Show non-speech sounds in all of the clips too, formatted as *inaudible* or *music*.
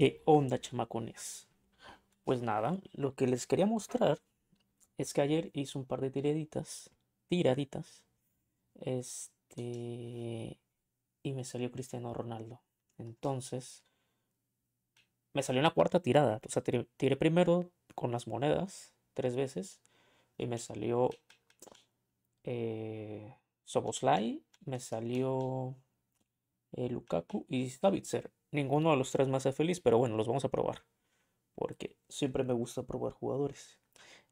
¿Qué onda chamacones. Pues nada, lo que les quería mostrar es que ayer hice un par de tiraditas, tiraditas, este, y me salió Cristiano Ronaldo. Entonces, me salió una cuarta tirada, o sea, tiré, primero con las monedas tres veces y me salió eh, Soboslai, me salió eh, Lukaku y David Ser. Ninguno de los tres más hace feliz, pero bueno, los vamos a probar. Porque siempre me gusta probar jugadores.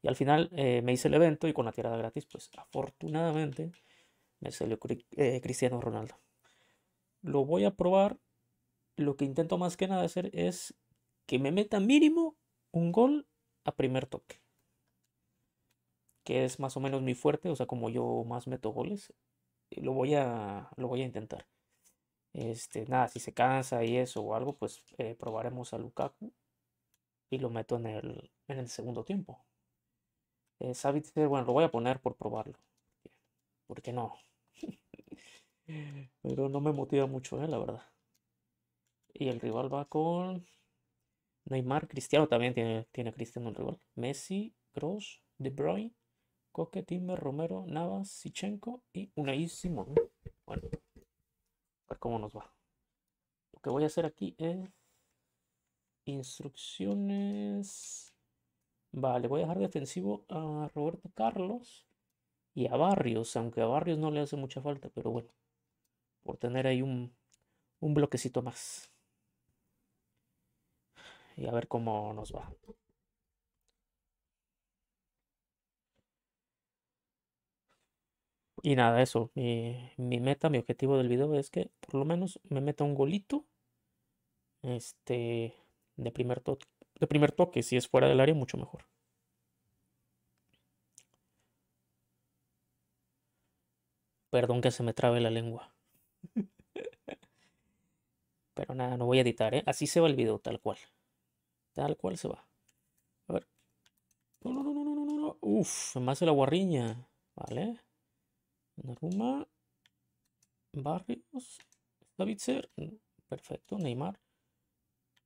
Y al final eh, me hice el evento y con la tirada gratis, pues afortunadamente me salió eh, Cristiano Ronaldo. Lo voy a probar. Lo que intento más que nada hacer es que me meta mínimo un gol a primer toque. Que es más o menos mi fuerte, o sea, como yo más meto goles. Lo voy a, lo voy a intentar. Este, nada, si se cansa y eso o algo, pues eh, probaremos a Lukaku y lo meto en el, en el segundo tiempo. Eh, bueno, lo voy a poner por probarlo. ¿Por qué no? *laughs* Pero no me motiva mucho, eh, la verdad. Y el rival va con Neymar, Cristiano también tiene, tiene Cristiano el rival. Messi, Gross, De Bruyne, Coque, Timber, Romero, Navas, Sichenko y Unai Simón. Bueno cómo nos va. Lo que voy a hacer aquí es instrucciones. Vale, voy a dejar defensivo a Roberto Carlos y a Barrios, aunque a Barrios no le hace mucha falta, pero bueno, por tener ahí un, un bloquecito más. Y a ver cómo nos va. Y nada, eso. Eh, mi meta, mi objetivo del video es que por lo menos me meta un golito. Este. De primer, toque de primer toque. Si es fuera del área, mucho mejor. Perdón que se me trabe la lengua. *laughs* Pero nada, no voy a editar, ¿eh? Así se va el video, tal cual. Tal cual se va. A ver. No, no, no, no, no, no. Uf, la guarriña. Vale. Naruma, Barrios, Ser, mm, perfecto, Neymar.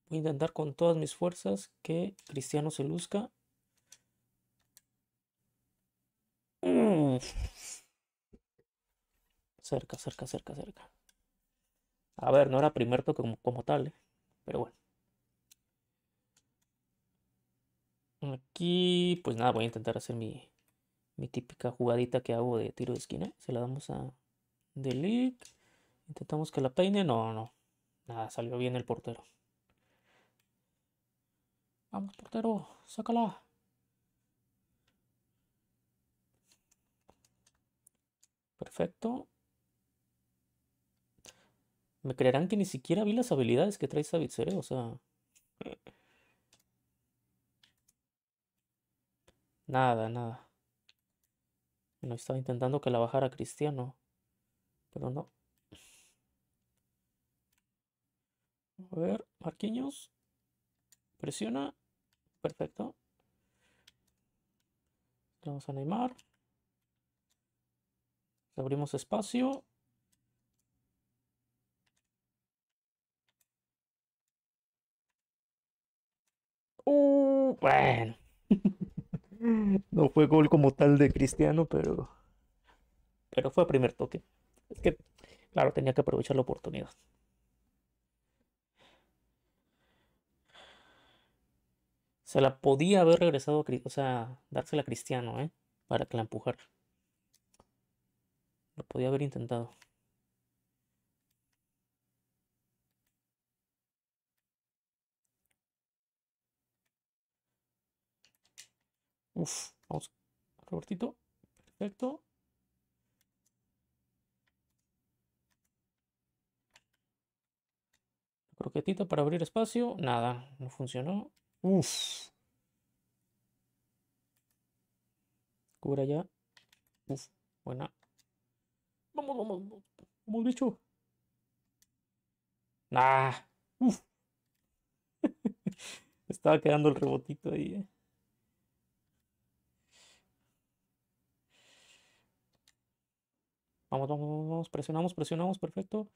Voy a intentar con todas mis fuerzas que Cristiano se luzca. Cerca, cerca, cerca, cerca. A ver, no era primer toque como, tal, eh, pero bueno. Aquí, pues nada, voy a intentar hacer mi, mi típica jugadita que hago de tiro de esquina. Se la damos a Delic. Intentamos que la peine. No, no. Nada, salió bien el portero. Vamos, portero, sácala. Perfecto. Me creerán que ni siquiera vi las habilidades que trae Savitzer, ¿eh? o sea. Nada, nada no estaba intentando que la bajara Cristiano. Pero no. A ver, Marquinhos. Presiona. Perfecto. Vamos a Neymar. abrimos espacio. Uh, bueno. *laughs* No fue gol como tal de Cristiano, pero. Pero fue primer toque. Es que, claro, tenía que aprovechar la oportunidad. Se la podía haber regresado a O sea, dársela a Cristiano, ¿eh? Para que la empujara. Lo podía haber intentado. Uf, vamos. Robertito. Perfecto. Croquetito para abrir espacio. Nada, no funcionó. Uf. Cubra ya. Uf, buena. Vamos, vamos, vamos, vamos bicho. Nah. Uf. *laughs* Estaba quedando el rebotito ahí. Eh. Vamos, vamos, vamos, presionamos, presionamos, perfecto.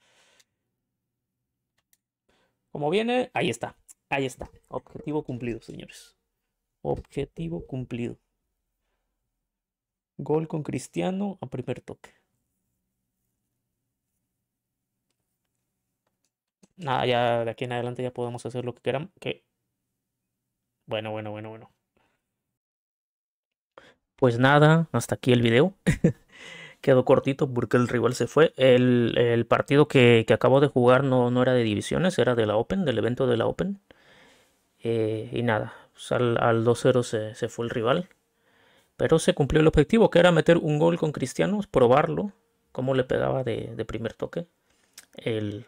Como viene, ahí está, ahí está. Objetivo cumplido, señores. Objetivo cumplido. Gol con Cristiano a primer toque. Nada, ya de aquí en adelante ya podemos hacer lo que queramos. Bueno, bueno, bueno, bueno. Pues nada, hasta aquí el video. *laughs* quedó cortito porque el rival se fue. El, partido que, que, acabo de jugar no, no, era de divisiones, era de la Open, del evento de la Open. Eh, y nada, pues, al, 2-0 se, fue el rival. Pero se cumplió el objetivo, que era meter un gol con Cristiano probarlo, cómo le pegaba de, primer toque el,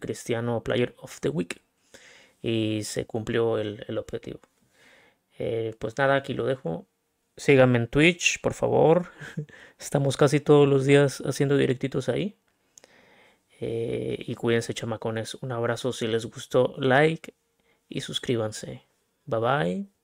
Cristiano Player of the Week. Y se cumplió el, objetivo. Eh, pues nada, aquí lo dejo. Síganme en Twitch, por favor. *laughs* Estamos casi todos los días haciendo directitos ahí. Eh, y cuídense, chamacones. Un abrazo si les gustó. Like y suscríbanse. Bye bye.